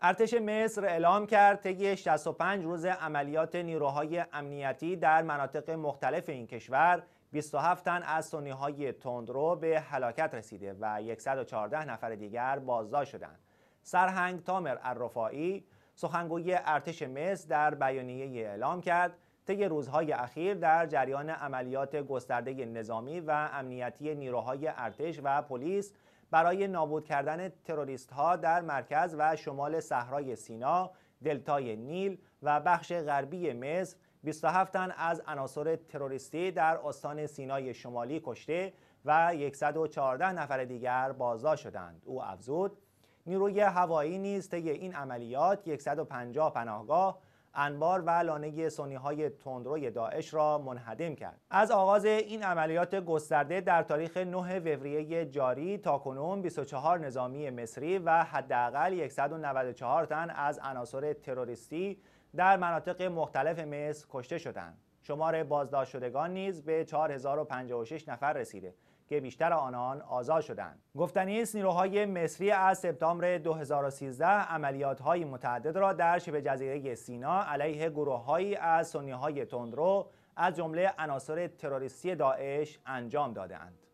ارتش مصر اعلام کرد طی 65 روز عملیات نیروهای امنیتی در مناطق مختلف این کشور 27 تن از سنیهای های تندرو به هلاکت رسیده و 114 نفر دیگر بازداشت شدند. سرهنگ تامر الرفاعی سخنگوی ارتش مصر در بیانیه اعلام کرد طی روزهای اخیر در جریان عملیات گسترده نظامی و امنیتی نیروهای ارتش و پلیس برای نابود کردن تروریست ها در مرکز و شمال صحرای سینا، دلتای نیل و بخش غربی مصر 27 تن از عناصر تروریستی در استان سینای شمالی کشته و 114 نفر دیگر بازداشت شدند. او افزود نیروی هوایی نیز طی این عملیات 150 پناهگاه انبار و لانه سنی های تندروی داعش را منهدم کرد از آغاز این عملیات گسترده در تاریخ 9 فوریه جاری تا کنون 24 نظامی مصری و حداقل 194 تن از عناصر تروریستی در مناطق مختلف مصر کشته شدند شمار بازداشت شدگان نیز به 4056 نفر رسیده که بیشتر آنان آزاد شدند گفتنی است نیروهای مصری از سپتامبر 2013 عملیات‌های متعدد را در شبه جزیره سینا علیه گروههایی از سنی‌های تندرو از جمله عناصر تروریستی داعش انجام دادهاند